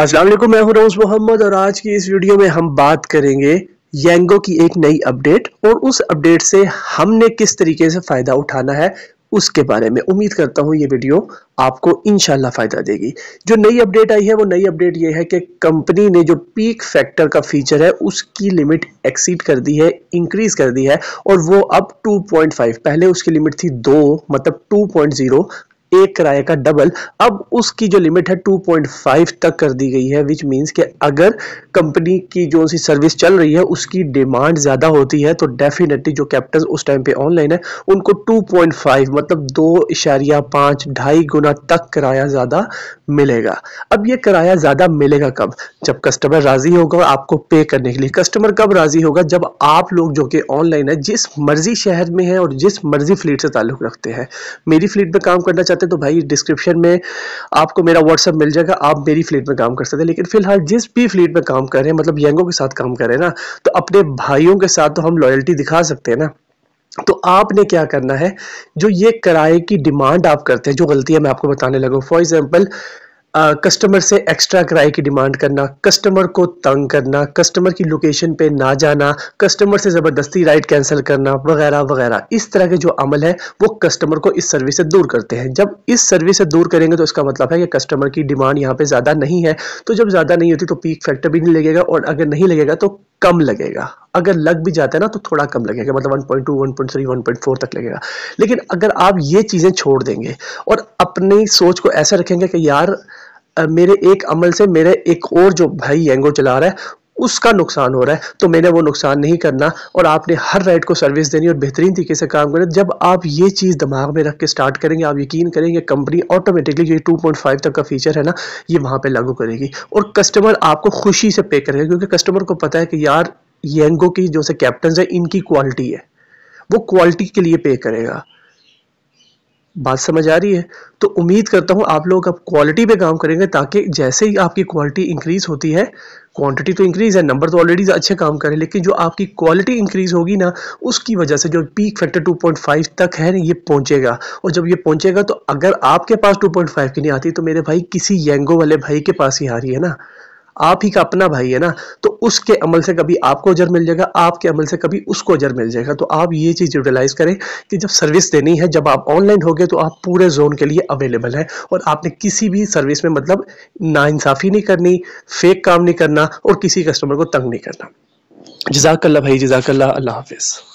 अस्सलाम वालेकुम मैं हूं रोज मोहम्मद और आज की इस वीडियो में हम बात करेंगे यंगो की एक नई अपडेट और उस अपडेट से हमने किस तरीके से फ़ायदा उठाना है उसके बारे में उम्मीद करता हूं ये वीडियो आपको इनशाला फ़ायदा देगी जो नई अपडेट आई है वो नई अपडेट ये है कि कंपनी ने जो पीक फैक्टर का फीचर है उसकी लिमिट एक्सीड कर दी है इंक्रीज कर दी है और वो अब 2.5 पहले उसकी लिमिट थी दो मतलब 2.0 एक किराए का डबल अब उसकी जो लिमिट है 2.5 तक कर दी गई है विच मीन्स कि अगर कंपनी की जो सी सर्विस चल रही है उसकी डिमांड ज़्यादा होती है तो डेफिनेटली जो कैप्टन उस टाइम पे ऑनलाइन है उनको 2.5 मतलब दो इशारिया पाँच ढाई गुना तक किराया ज़्यादा मिलेगा अब ये किराया ज़्यादा मिलेगा कब जब कस्टमर राज़ी होगा आपको पे करने के लिए कस्टमर कब राज़ी होगा जब आप लोग जो कि ऑनलाइन है जिस मर्जी शहर में है और जिस मर्जी फ्लीट से ताल्लुक़ रखते हैं मेरी फ्लीट पर काम करना चाहते चाहते हैं तो भाई डिस्क्रिप्शन में आपको मेरा व्हाट्सअप मिल जाएगा आप मेरी फ्लीट में काम कर सकते हैं लेकिन फिलहाल जिस भी फ्लीट में काम कर रहे हैं मतलब यंगों के साथ काम कर रहे हैं ना तो अपने भाइयों के साथ तो हम लॉयल्टी दिखा सकते हैं ना तो आपने क्या करना है जो ये किराए की डिमांड आप करते हैं जो गलतियां है मैं आपको बताने लगा फॉर एग्जाम्पल कस्टमर से एक्स्ट्रा किराए की डिमांड करना कस्टमर को तंग करना कस्टमर की लोकेशन पे ना जाना कस्टमर से ज़बरदस्ती राइड कैंसिल करना वगैरह वगैरह इस तरह के जो अमल है वो कस्टमर को इस सर्विस से दूर करते हैं जब इस सर्विस से दूर करेंगे तो इसका मतलब है कि कस्टमर की डिमांड यहाँ पर ज़्यादा नहीं है तो जब ज़्यादा नहीं होती तो पीक फैक्टर भी नहीं लगेगा और अगर नहीं लगेगा तो कम लगेगा अगर लग भी जाता है ना तो थोड़ा कम लगेगा मतलब 1.2, 1.3, 1.4 तक लगेगा लेकिन अगर आप ये चीज़ें छोड़ देंगे और अपनी सोच को ऐसा रखेंगे कि यार मेरे एक अमल से मेरे एक और जो भाई एंगो चला रहा है उसका नुकसान हो रहा है तो मैंने वो नुकसान नहीं करना और आपने हर राइट को सर्विस देनी और बेहतरीन तरीके से काम करना जब आप ये चीज़ दिमाग में रख के स्टार्ट करेंगे आप यकीन करेंगे कंपनी ऑटोमेटिकली ये 2.5 तक का फीचर है ना ये वहाँ पे लागू करेगी और कस्टमर आपको खुशी से पे करेगा क्योंकि कस्टमर को पता है कि यार येंगो की जो से कैप्टन है इनकी क्वालिटी है वो क्वालिटी के लिए पे करेगा बात समझ आ रही है तो उम्मीद करता हूँ आप लोग अब क्वालिटी पे काम करेंगे ताकि जैसे ही आपकी क्वालिटी इंक्रीज़ होती है क्वांटिटी तो इंक्रीज़ है नंबर तो ऑलरेडी अच्छे काम कर रहे हैं लेकिन जो आपकी क्वालिटी इंक्रीज़ होगी ना उसकी वजह से जो पीक फैक्टर 2.5 तक है ये पहुंचेगा और जब ये पहुंचेगा तो अगर आपके पास 2.5 की नहीं आती तो मेरे भाई किसी येंगो वाले भाई के पास ही आ रही है ना आप ही का अपना भाई है ना तो उसके अमल से कभी आपको अजर मिल जाएगा आपके अमल से कभी उसको अजर मिल जाएगा तो आप ये चीज़ यूटिलाइज़ करें कि जब सर्विस देनी है जब आप ऑनलाइन हो गए तो आप पूरे जोन के लिए अवेलेबल हैं और आपने किसी भी सर्विस में मतलब नाइंसाफ़ी नहीं करनी फेक काम नहीं करना और किसी कस्टमर को तंग नहीं करना जजाकल्ला भाई जजाकल्ला अल्लाह हाफिज़